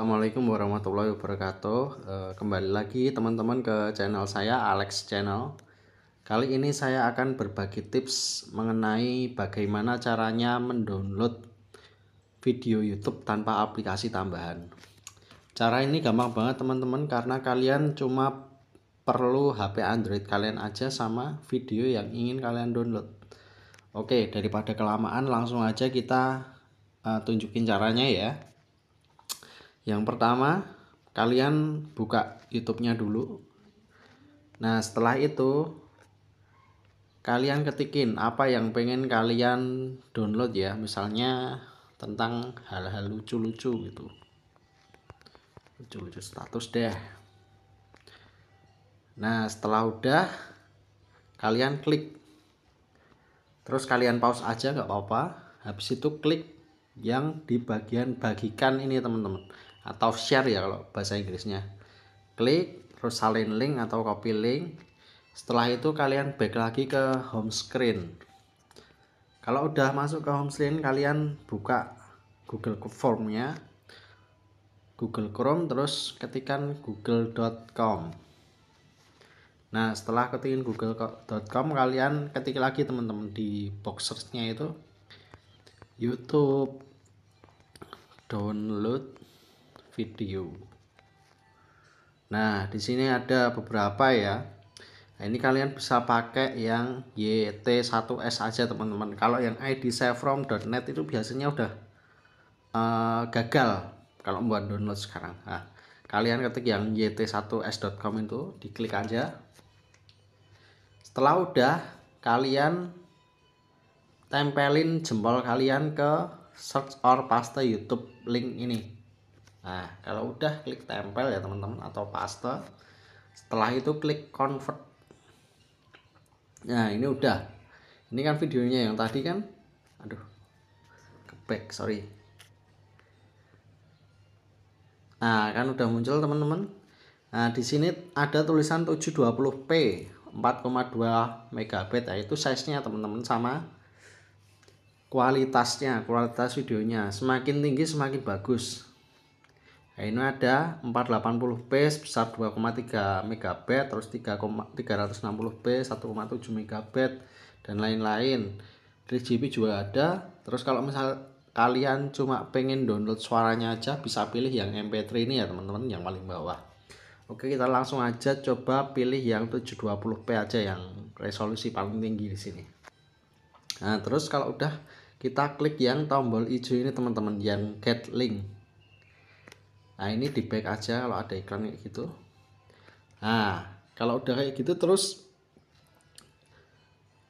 Assalamualaikum warahmatullahi wabarakatuh. Eh, kembali lagi teman-teman ke channel saya Alex Channel. Kali ini saya akan berbagi tips mengenai bagaimana caranya mendownload video YouTube tanpa aplikasi tambahan. Cara ini gampang banget teman-teman karena kalian cuma perlu HP Android kalian aja sama video yang ingin kalian download. Oke, daripada kelamaan langsung aja kita eh, tunjukin caranya ya. Yang pertama, kalian buka YouTube-nya dulu. Nah, setelah itu kalian ketikin apa yang pengen kalian download ya, misalnya tentang hal-hal lucu-lucu gitu. Lucu-lucu status deh. Nah, setelah udah kalian klik. Terus kalian pause aja nggak apa-apa. Habis itu klik yang di bagian bagikan ini teman-teman atau share ya kalau bahasa Inggrisnya klik terus salin link atau copy link setelah itu kalian back lagi ke home screen kalau udah masuk ke home screen kalian buka Google Formnya Google Chrome terus ketikan google.com Nah setelah ketikin google.com kalian ketik lagi teman-teman di box searchnya itu YouTube download video. Nah, di sini ada beberapa ya. Nah, ini kalian bisa pakai yang YT1S aja teman-teman. Kalau yang ID net itu biasanya udah uh, gagal kalau buat download sekarang. Nah, kalian ketik yang yt1s.com itu, diklik aja. Setelah udah, kalian tempelin jempol kalian ke search or paste YouTube link ini. Nah, kalau udah klik tempel ya teman-teman atau paste. Setelah itu klik convert. Nah, ini udah. Ini kan videonya yang tadi kan. Aduh. Kebek, sorry. Nah, kan udah muncul teman-teman. Nah, di sini ada tulisan 720p 4,2 megabit ya itu size-nya teman-teman sama kualitasnya, kualitas videonya. Semakin tinggi semakin bagus ini ada 480p sebesar 2,3 MB, terus 3360 p 1,7 MB dan lain-lain. 3GB juga ada. Terus kalau misal kalian cuma pengen download suaranya aja bisa pilih yang MP3 ini ya teman-teman yang paling bawah. Oke, kita langsung aja coba pilih yang 720p aja yang resolusi paling tinggi di sini. Nah, terus kalau udah kita klik yang tombol hijau ini teman-teman yang get link nah ini di back aja kalau ada iklan kayak gitu nah kalau udah kayak gitu terus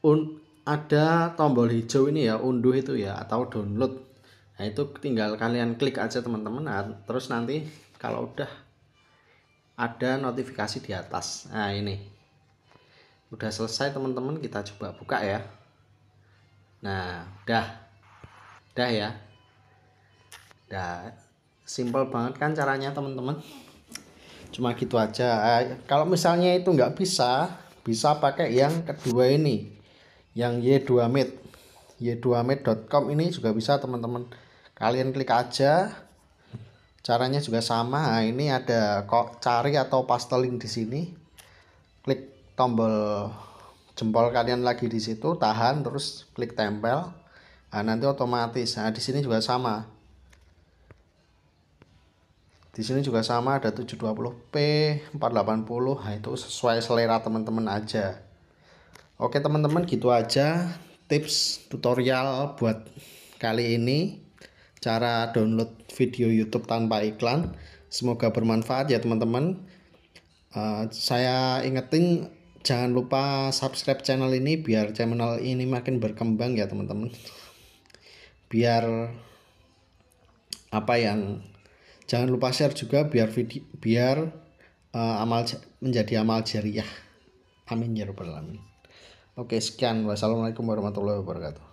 un ada tombol hijau ini ya unduh itu ya atau download nah itu tinggal kalian klik aja teman-teman nah, terus nanti kalau udah ada notifikasi di atas nah ini udah selesai teman-teman kita coba buka ya nah udah udah ya udah simple banget kan caranya teman-teman cuma gitu aja eh, kalau misalnya itu nggak bisa bisa pakai yang kedua ini yang y2mate y2mate.com ini juga bisa teman-teman kalian klik aja caranya juga sama nah, ini ada kok cari atau link di sini klik tombol jempol kalian lagi di situ tahan terus klik tempel nah, nanti otomatis nah di sini juga sama di sini juga sama ada 720p, 480, nah itu sesuai selera teman-teman aja. Oke teman-teman gitu aja tips tutorial buat kali ini cara download video YouTube tanpa iklan. Semoga bermanfaat ya teman-teman. Uh, saya ingetin jangan lupa subscribe channel ini biar channel ini makin berkembang ya teman-teman. Biar apa yang Jangan lupa share juga biar video, biar uh, amal menjadi amal jariah. Amin ya rabbal alamin. Oke, sekian. Wassalamualaikum warahmatullahi wabarakatuh.